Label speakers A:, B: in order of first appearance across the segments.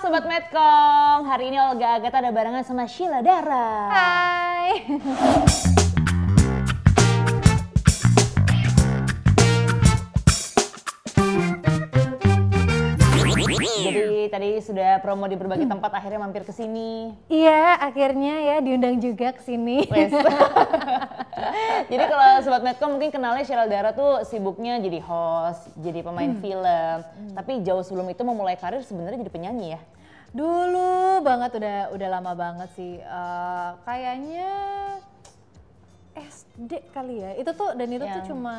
A: Sobat Medcom. Hari ini Olga Agatha ada barengan sama Sheila Dara. Hai. tadi sudah promo di berbagai hmm. tempat akhirnya mampir ke sini. Iya, akhirnya
B: ya diundang juga ke sini.
A: jadi kalau sobat Medcom mungkin kenalnya Cheryl Dara tuh sibuknya jadi host, jadi pemain hmm. film. Hmm. Tapi jauh sebelum itu memulai karir sebenarnya jadi penyanyi ya. Dulu banget udah udah lama banget sih. Uh, kayaknya
B: SD kali ya. Itu tuh dan itu yang... tuh cuma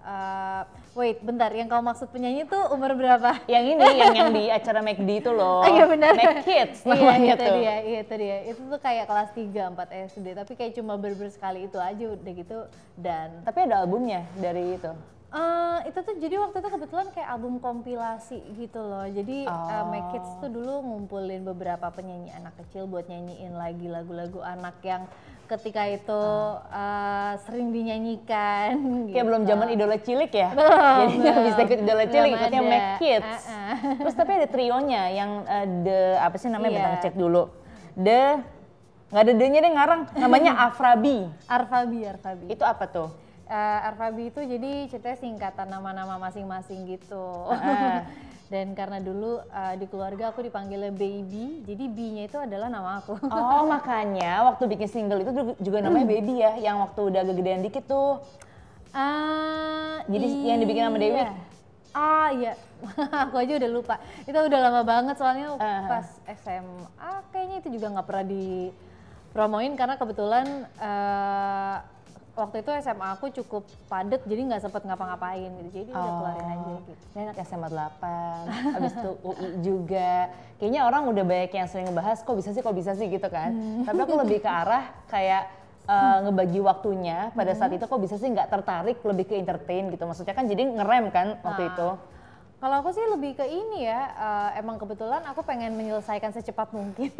B: uh, wait bentar yang kau maksud penyanyi tuh umur berapa? Yang ini yang yang di
A: acara McD itu loh. Oh, iya benar. Mac Kids iya, namanya iya, itu tuh. Dia,
B: iya itu dia. Itu tuh kayak kelas 3 4 SD tapi kayak cuma berber sekali itu aja udah gitu dan
A: Tapi ada albumnya dari itu.
B: Uh, itu tuh jadi waktu itu kebetulan kayak album kompilasi gitu loh. Jadi eh, oh. uh, My Kids tuh dulu ngumpulin beberapa penyanyi anak kecil buat nyanyiin lagi lagu-lagu anak yang
A: ketika itu oh. uh, sering dinyanyikan. Kayak gitu. belum zaman idola cilik ya. Belum. Jadi nggak bisa ikut idola cilik, ikutnya Make Kids. Uh -uh. Terus tapi ada trionya yang uh, the apa sih namanya? Yeah. Bentar iya. cek dulu. The nggak ada d deh ngarang. Namanya Afrabi.
B: Arfabi, Arfabi. Itu apa tuh? uh, Arfabi itu jadi ceritanya singkatan nama-nama masing-masing gitu. Uh. Dan karena dulu uh, di keluarga aku dipanggilnya baby, jadi B-nya itu adalah nama aku. Oh
A: makanya waktu bikin single itu juga namanya hmm. baby ya, yang waktu udah gedean dikit tuh. Uh, jadi iya. yang dibikin sama Dewi. Iya.
B: Ah iya, aku aja udah lupa. Itu udah lama banget soalnya uh. pas SMA kayaknya itu juga nggak pernah di promoin karena kebetulan uh, waktu itu SMA aku cukup padat jadi nggak sempet ngapa-ngapain gitu jadi oh, udah keluarin oh. aja
A: gitu ini anak SMA 8 abis itu UI juga kayaknya orang udah banyak yang sering ngebahas kok bisa sih kok bisa sih gitu kan hmm. tapi aku lebih ke arah kayak Uh, ngebagi waktunya pada saat hmm. itu kok bisa sih nggak tertarik lebih ke entertain gitu maksudnya kan jadi ngerem kan waktu ah. itu kalau aku sih lebih ke ini ya, uh, emang
B: kebetulan aku pengen menyelesaikan secepat mungkin.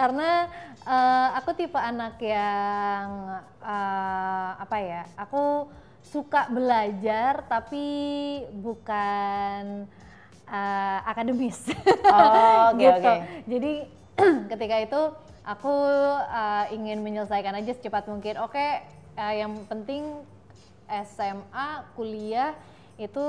B: Karena uh, aku tipe anak yang uh, apa ya, aku suka belajar tapi bukan uh, akademis. Oh, okay, gitu. Okay. Jadi ketika itu aku uh, ingin menyelesaikan aja secepat mungkin. Oke, okay, uh, yang penting SMA, kuliah itu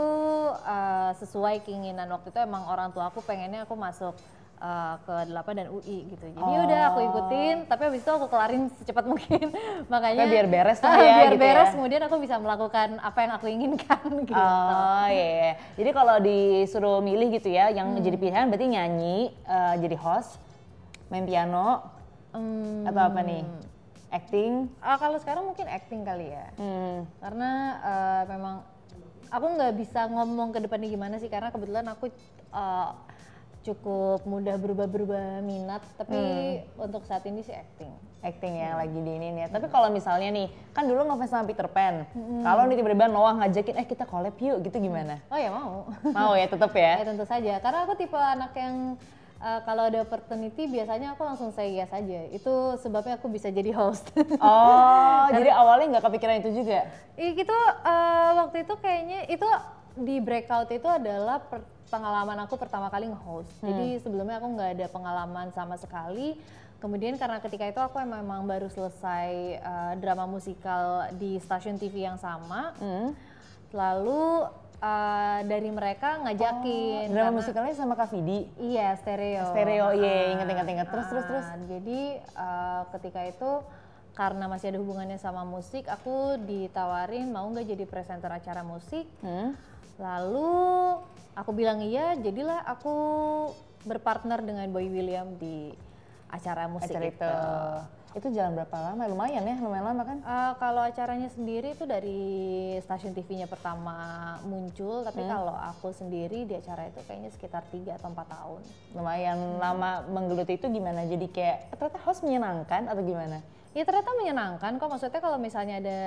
B: uh, sesuai keinginan waktu itu emang orang tua aku pengennya aku masuk uh, ke delapan dan UI gitu. Jadi oh. udah aku ikutin, oh. tapi habis itu aku kelarin secepat mungkin. Makanya Kaya biar beres tuh ya biar gitu ya. beres ya. kemudian aku bisa melakukan apa yang aku inginkan gitu. Oh iya.
A: Yeah. Jadi kalau disuruh milih gitu ya, yang hmm. jadi pilihan berarti nyanyi, uh, jadi host, main piano, hmm. atau apa nih? Acting?
B: Uh, kalau sekarang mungkin acting kali ya. Hmm. Karena uh, memang aku nggak bisa ngomong ke depannya gimana sih karena kebetulan aku uh,
A: cukup mudah
B: berubah-berubah
A: minat tapi hmm.
B: untuk saat ini sih acting
A: acting yang hmm. lagi di ini nih tapi hmm. kalau misalnya nih kan dulu ngefans sama Peter Pan hmm. kalau nih tiba-tiba Noah ngajakin eh kita collab yuk gitu gimana
B: oh ya mau mau
A: ya tetap ya ya tentu saja karena aku tipe
B: anak yang uh, kalau ada opportunity biasanya aku langsung saya yes aja. Itu sebabnya aku bisa jadi host. Oh, jadi
A: awalnya nggak kepikiran itu juga?
B: Itu uh, waktu itu kayaknya itu di breakout itu adalah per, pengalaman aku pertama kali nge-host. Hmm. Jadi sebelumnya aku nggak ada pengalaman sama sekali. Kemudian karena ketika itu aku emang, baru selesai uh, drama musikal di stasiun TV yang sama. Hmm. Lalu uh, dari mereka ngajakin. Oh, drama karena, musikalnya sama Kak Vidi? Iya, stereo. Oh, stereo, iya uh, inget-inget. Terus, uh, terus, terus. Jadi uh, ketika itu karena masih ada hubungannya sama musik, aku ditawarin mau nggak jadi presenter acara musik. Hmm? Lalu aku bilang iya, jadilah aku berpartner dengan Boy William di acara musik acara itu. itu.
A: Itu jalan berapa lama? Lumayan ya, lumayan lama kan?
B: Uh, kalau acaranya sendiri itu dari stasiun TV-nya pertama muncul, tapi hmm. kalau aku sendiri di acara itu kayaknya sekitar 3 atau 4 tahun.
A: Lumayan hmm. lama menggeluti itu gimana? Jadi kayak ternyata host menyenangkan atau gimana?
B: Ya ternyata menyenangkan kok, maksudnya kalau misalnya ada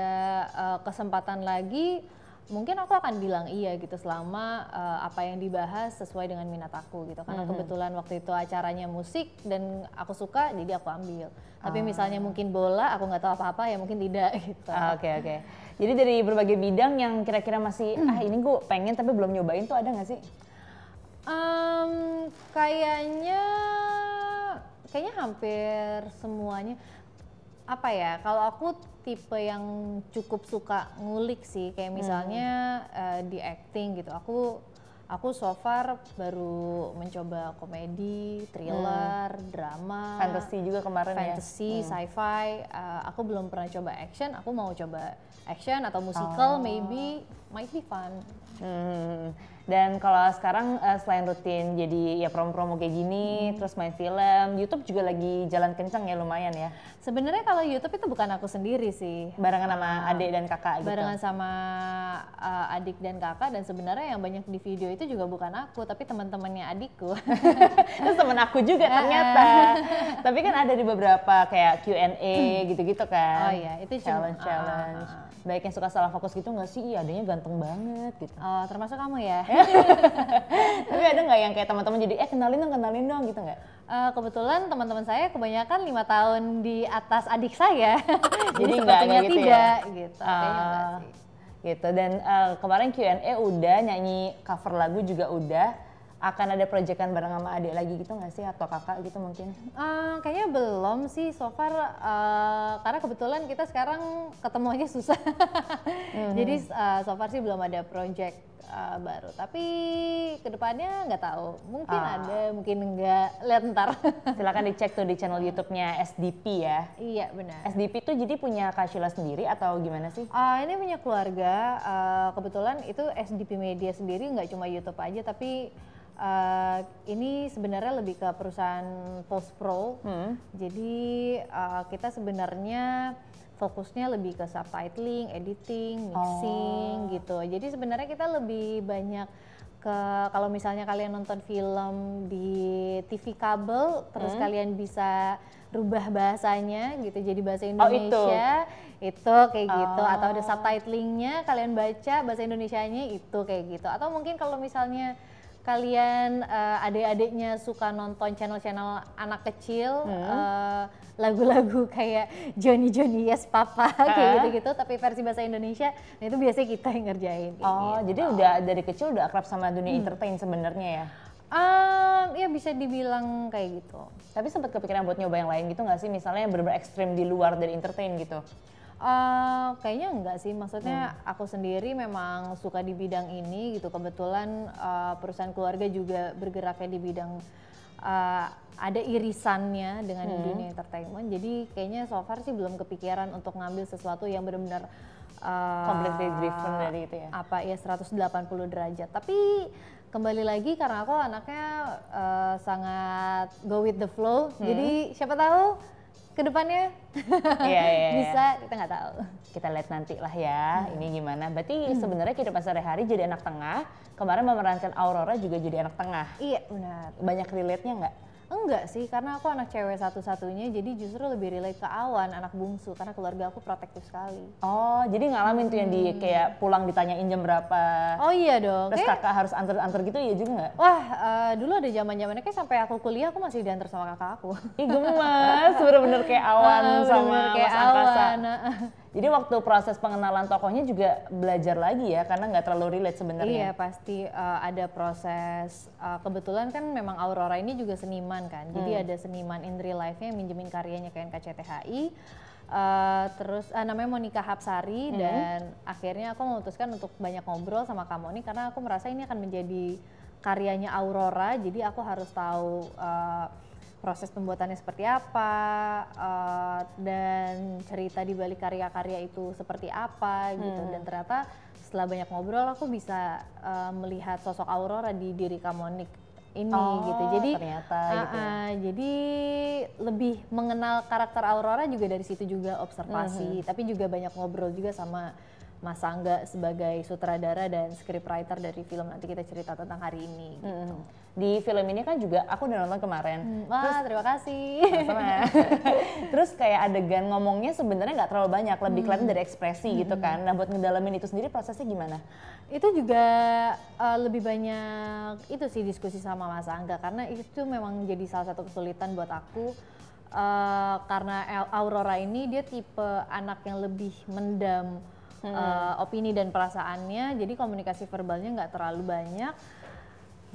B: uh, kesempatan lagi mungkin aku akan bilang iya gitu selama uh, apa yang dibahas sesuai dengan minat aku gitu karena mm -hmm. kebetulan waktu itu acaranya musik dan aku suka jadi aku ambil tapi ah. misalnya mungkin
A: bola aku nggak tahu apa-apa ya mungkin tidak gitu oke ah, oke okay, okay. jadi dari berbagai bidang yang kira-kira masih mm. ah ini gue pengen tapi belum nyobain tuh ada nggak sih um,
B: kayaknya kayaknya hampir semuanya apa ya kalau aku tipe yang cukup suka ngulik sih kayak hmm. misalnya hmm. uh, di acting gitu aku aku so far baru mencoba komedi, thriller, hmm. drama, fantasy juga kemarin fantasy, ya. Fantasy, hmm. sci-fi. Uh, aku belum pernah coba action, aku mau coba action atau musical oh. maybe might be fun.
A: Hmm. Dan kalau sekarang uh, selain rutin jadi ya promo-promo kayak gini, hmm. terus main film, YouTube juga lagi jalan kencang ya lumayan ya. Sebenarnya kalau YouTube itu bukan aku sendiri sih. Barengan sama uh, adik dan kakak barengan gitu. Barengan sama
B: uh, adik dan kakak dan sebenarnya yang banyak di video itu juga bukan aku, tapi teman-temannya adikku.
A: terus teman aku juga ah, ternyata. Ah. tapi kan ada di beberapa kayak Q&A gitu-gitu kan. Oh iya, itu challenge-challenge banyak yang suka salah fokus gitu nggak sih? Iya, adanya ganteng banget gitu. Oh, termasuk kamu ya. Tapi ada nggak yang kayak teman-teman
B: jadi eh kenalin dong, kenalin dong gitu nggak? Uh, kebetulan teman-teman saya kebanyakan lima tahun di
A: atas adik saya, jadi nggak gitu ya? tidak ya? gitu. Uh, sih. Gitu dan uh, kemarin Q&A udah nyanyi cover lagu juga udah akan ada proyekan bareng sama adik lagi gitu nggak sih atau kakak gitu mungkin?
B: Uh, kayaknya belum sih so far uh, karena kebetulan kita sekarang ketemu aja susah. mm-hmm. Jadi uh, so far sih belum ada project uh, baru. Tapi kedepannya nggak tahu. Mungkin uh. ada,
A: mungkin nggak Lihat ntar. Silakan dicek tuh di channel YouTube-nya SDP ya.
B: Iya benar.
A: SDP tuh jadi punya kasihlah sendiri atau gimana sih? Uh, ini punya keluarga.
B: Uh, kebetulan itu SDP Media sendiri nggak cuma YouTube aja tapi Uh, ini sebenarnya lebih ke perusahaan post pro. Hmm. Jadi uh, kita sebenarnya fokusnya lebih ke subtitling, editing, mixing oh. gitu. Jadi sebenarnya kita lebih banyak ke kalau misalnya kalian nonton film di TV kabel terus hmm. kalian bisa rubah bahasanya gitu jadi bahasa Indonesia oh, itu. itu kayak gitu. oh. gitu atau ada subtitlingnya kalian baca bahasa Indonesia-nya itu kayak gitu atau mungkin kalau misalnya kalian uh, adik-adiknya suka nonton channel-channel anak kecil hmm. uh, lagu-lagu kayak Johnny Johnny Yes Papa uh. kayak gitu-gitu tapi versi bahasa Indonesia nah itu biasanya kita yang
A: ngerjain oh gitu. jadi udah dari kecil udah akrab sama dunia hmm. entertain sebenarnya ya Um, ya bisa dibilang kayak gitu. Tapi sempat kepikiran buat nyoba yang lain gitu nggak sih? Misalnya yang bener-bener ekstrim di luar dari entertain gitu.
B: Uh, kayaknya enggak sih, maksudnya hmm. aku sendiri memang suka di bidang ini gitu. Kebetulan uh, perusahaan keluarga juga bergeraknya di bidang uh, ada irisannya dengan hmm. dunia entertainment. Jadi kayaknya so far sih belum kepikiran untuk ngambil sesuatu yang benar-benar uh, completely driven dari itu ya. Apa ya 180 derajat. Tapi kembali lagi karena aku anaknya uh, sangat go with the flow. Hmm. Jadi siapa tahu kedepannya iya, iya, iya, bisa kita nggak tahu
A: kita lihat nanti lah ya hmm. ini gimana berarti hmm. sebenarnya kehidupan sore hari jadi anak tengah kemarin memerankan Aurora juga jadi anak tengah iya benar banyak relate nya nggak
B: Enggak sih, karena aku anak cewek satu-satunya, jadi justru lebih relate ke Awan, anak bungsu, karena keluarga aku protektif sekali.
A: Oh, jadi ngalamin hmm. tuh yang di hmm. kayak pulang ditanyain jam berapa? Oh
B: iya dong. Terus kakak
A: harus antar-antar gitu ya juga nggak?
B: Wah, uh, dulu ada zaman zamannya kayak sampai aku kuliah aku masih diantar sama kakak aku.
A: Ih gemes, bener-bener kayak Awan uh, sama bener -bener kayak Mas Angkasa. Ah. Jadi waktu proses pengenalan tokohnya juga belajar lagi ya karena nggak terlalu relate sebenarnya. Iya pasti uh, ada proses uh, kebetulan kan
B: memang Aurora ini juga seniman kan. Hmm. Jadi hmm. ada seniman in real life-nya yang minjemin karyanya ke NKCTHI. Uh, eh, terus uh, namanya Monika Hapsari hmm. dan akhirnya aku memutuskan untuk banyak ngobrol sama kamu ini karena aku merasa ini akan menjadi karyanya Aurora jadi aku harus tahu uh, proses pembuatannya seperti apa uh, dan cerita di balik karya-karya itu seperti apa gitu hmm. dan ternyata setelah banyak ngobrol aku bisa uh, melihat sosok Aurora di diri Kamonik ini oh, gitu. Jadi ternyata uh, gitu. Uh, jadi lebih mengenal karakter Aurora juga dari situ juga observasi, -hmm. tapi juga banyak ngobrol juga sama Mas Angga sebagai
A: sutradara dan scriptwriter dari film nanti kita cerita tentang hari ini gitu. -hmm di film ini kan juga aku udah nonton kemarin. Hmm, wah, terus, terima
B: kasih. Sama.
A: terus kayak adegan ngomongnya sebenarnya nggak terlalu banyak, lebih hmm. kelihatan dari ekspresi gitu hmm. gitu kan. Nah, buat ngedalamin itu sendiri prosesnya gimana? Itu juga uh, lebih banyak itu sih diskusi sama Mas Angga
B: karena itu memang jadi salah satu kesulitan buat aku. Uh, karena Aurora ini dia tipe anak yang lebih mendam hmm. uh, opini dan perasaannya, jadi komunikasi verbalnya nggak terlalu banyak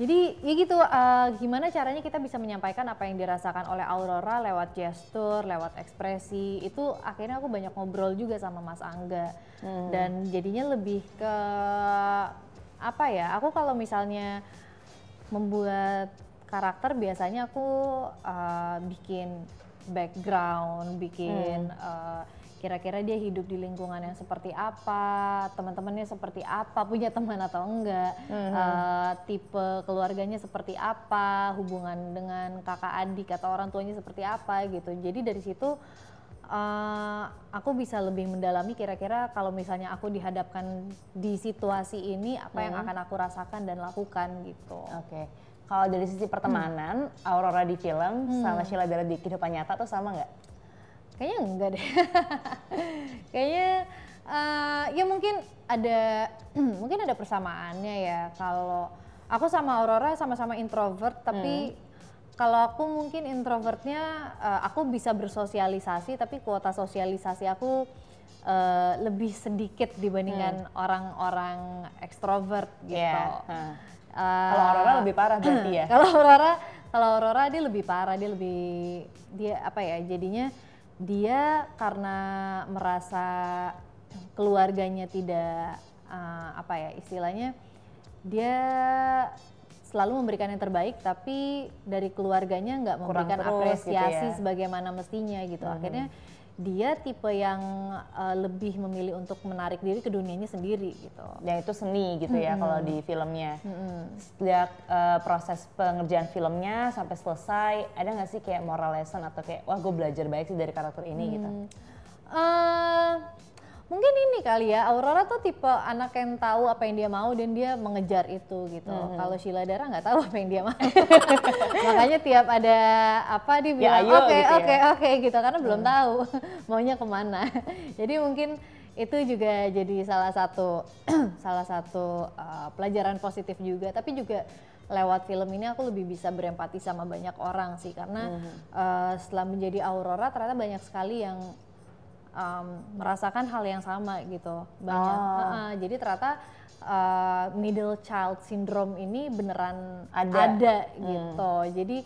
B: jadi ya gitu, uh, gimana caranya kita bisa menyampaikan apa yang dirasakan oleh Aurora lewat gestur, lewat ekspresi. Itu akhirnya aku banyak ngobrol juga sama Mas Angga. Hmm. Dan jadinya lebih ke apa ya? Aku kalau misalnya membuat karakter biasanya aku uh, bikin background, bikin hmm. uh, kira-kira dia hidup di lingkungan yang seperti apa, teman-temannya seperti apa, punya teman atau enggak, mm-hmm. uh, tipe keluarganya seperti apa, hubungan dengan kakak adik atau orang tuanya seperti apa gitu. Jadi dari situ uh, aku bisa lebih mendalami kira-kira kalau misalnya aku dihadapkan di situasi ini apa mm-hmm. yang mhm. akan aku rasakan dan lakukan gitu. Oke. Okay
A: kalau dari sisi pertemanan, hmm. Aurora di film hmm. sama Sheila Bella di kehidupan nyata tuh sama nggak?
B: Kayaknya enggak deh. Kayaknya uh, ya mungkin ada mungkin ada persamaannya ya kalau aku sama Aurora sama-sama introvert tapi hmm. Kalau aku mungkin introvertnya, eh, aku bisa bersosialisasi, tapi kuota sosialisasi aku eh, lebih sedikit dibandingkan hmm. orang-orang hmm. ekstrovert gitu. Yeah. Iya, uh, kalau Aurora lebih parah berarti ya? kalau Aurora, kalau Aurora dia lebih parah, dia lebih dia apa ya? Jadinya dia karena merasa keluarganya tidak uh, apa ya istilahnya dia selalu memberikan yang terbaik tapi dari keluarganya nggak memberikan gitu apresiasi gitu ya. sebagaimana mestinya gitu hmm. akhirnya dia tipe yang uh, lebih memilih untuk menarik diri ke dunianya sendiri gitu.
A: Ya itu seni gitu ya mm -hmm. kalau di filmnya. Mm -hmm. Sejak uh, proses pengerjaan filmnya sampai selesai, ada nggak sih kayak moral lesson atau kayak wah gue belajar baik sih dari karakter ini gitu? mm.
B: gitu? Uh, mungkin ini kali ya Aurora tuh tipe anak yang tahu apa yang dia mau dan dia mengejar itu gitu hmm. kalau Sheila Dara nggak tahu apa yang dia mau makanya tiap ada apa dia ya, bilang oke gitu ya. oke oke gitu karena hmm. belum mm. tahu maunya kemana jadi mungkin itu juga jadi salah satu salah satu uh, pelajaran positif juga tapi juga lewat film ini aku lebih bisa berempati sama banyak orang sih karena -hmm. uh, setelah menjadi Aurora ternyata banyak sekali yang um, merasakan hal yang sama gitu banyak. Oh. Uh, uh, jadi ternyata uh, middle child syndrome ini beneran ada, ada hmm. gitu. Jadi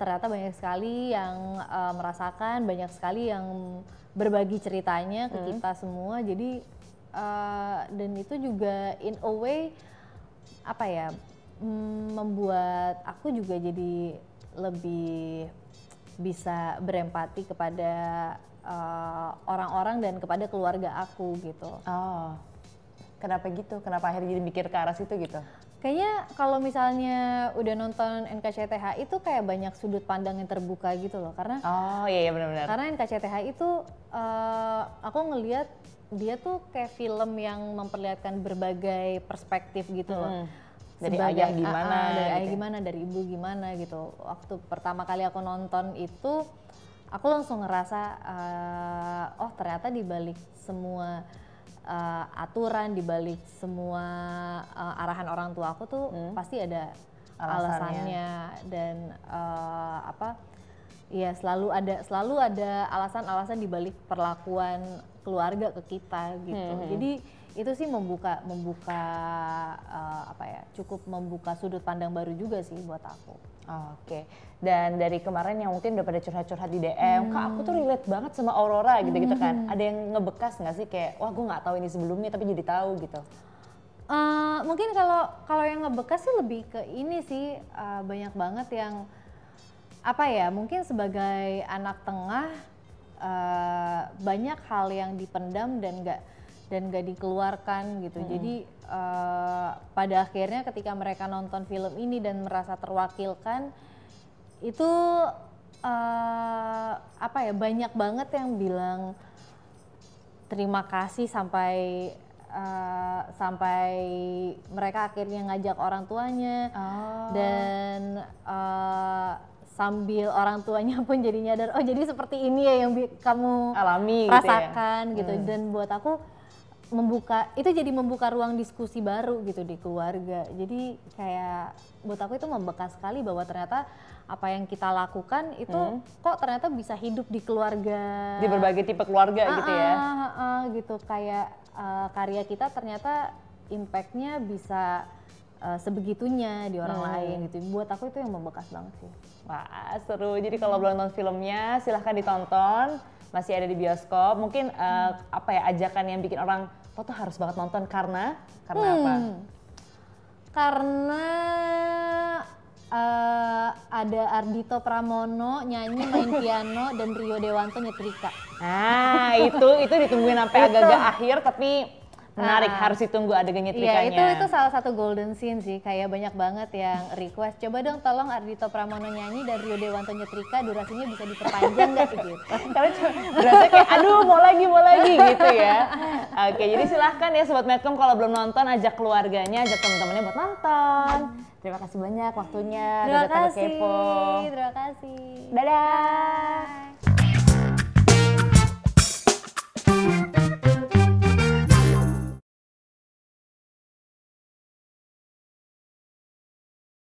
B: ternyata banyak sekali yang uh, merasakan, banyak sekali yang berbagi ceritanya ke hmm. kita semua. Jadi uh, dan itu juga in a way apa ya mm, membuat aku juga jadi lebih bisa berempati kepada Eh, orang-orang uh, dan kepada keluarga aku gitu. Oh. Kenapa gitu? Kenapa akhirnya jadi
A: mikir ke arah situ gitu?
B: Kayaknya kalau misalnya udah nonton NKCTH itu kayak banyak sudut pandang yang terbuka gitu loh karena Oh
A: iya iya benar-benar. Karena
B: NKCTH itu uh, aku ngelihat dia tuh kayak film yang memperlihatkan berbagai perspektif gitu hmm. loh.
A: dari Sebagai, ayah gimana, uh, dari gitu. ayah ya. gimana,
B: dari ibu gimana gitu. Waktu pertama kali aku nonton itu aku langsung ngerasa uh, oh ternyata dibalik semua uh, aturan dibalik semua uh, arahan orang tua aku tuh hmm. pasti ada alasannya, alasannya dan uh, apa ya selalu ada selalu ada alasan-alasan dibalik perlakuan keluarga ke kita gitu. Hmm. hmm. Jadi itu sih membuka membuka
A: uh, apa ya cukup membuka sudut pandang baru juga sih buat aku. Oke. Okay. Dan dari kemarin yang mungkin udah pada curhat-curhat di DM, hmm. kak aku hmm. tuh relate banget sama Aurora gitu-gitu kan. Hmm. Ada yang ngebekas nggak sih kayak, wah gue nggak tahu ini sebelumnya tapi jadi tahu gitu.
B: Uh, mungkin kalau kalau yang ngebekas sih lebih ke ini sih uh, banyak banget yang apa ya mungkin sebagai anak tengah uh, banyak hal yang dipendam dan nggak dan nggak dikeluarkan gitu. Hmm. Jadi Eh, pada akhirnya ketika mereka nonton film ini dan merasa terwakilkan itu uh, apa ya banyak banget yang bilang terima kasih sampai uh, sampai mereka akhirnya ngajak orang tuanya oh. dan uh, sambil orang tuanya pun jadi nyadar oh jadi seperti ini ya yang kamu alami rasakan gitu, ya? gitu. Hmm. dan buat aku membuka itu jadi membuka ruang diskusi baru gitu di keluarga. Jadi kayak buat aku itu membekas sekali bahwa ternyata apa yang kita lakukan itu hmm. kok ternyata bisa hidup di keluarga. Di berbagai
A: tipe keluarga gitu ah, gitu ya. Ah,
B: ah, ah, gitu kayak uh, karya kita ternyata impactnya bisa Eh, sebegitunya di orang hmm. lain gitu. Buat aku itu yang membekas
A: banget sih. Wah seru. Jadi kalau belum nonton filmnya silahkan ditonton. Masih ada di bioskop. Mungkin uh, hmm. apa ya ajakan yang bikin orang lo tuh harus banget nonton karena karena
B: hmm. apa? Karena uh, ada Ardito Pramono nyanyi main piano dan Rio Dewanto nyetrika.
A: Ah itu itu ditungguin sampai agak-agak akhir tapi menarik ah. harus ditunggu adegannya trikanya. Iya itu itu salah
B: satu golden scene sih kayak banyak banget yang request coba dong tolong Ardito
A: Pramono nyanyi dan Rio Dewanto nyetrika durasinya bisa diperpanjang nggak gitu. Kalian berasa kayak aduh mau lagi mau lagi gitu ya. Oke jadi silahkan ya sobat Medcom kalau belum nonton ajak keluarganya ajak teman-temannya buat nonton. Terima kasih banyak waktunya. Terima kasih. Kepo.
B: Terima kasih.
A: Dadah. Bye.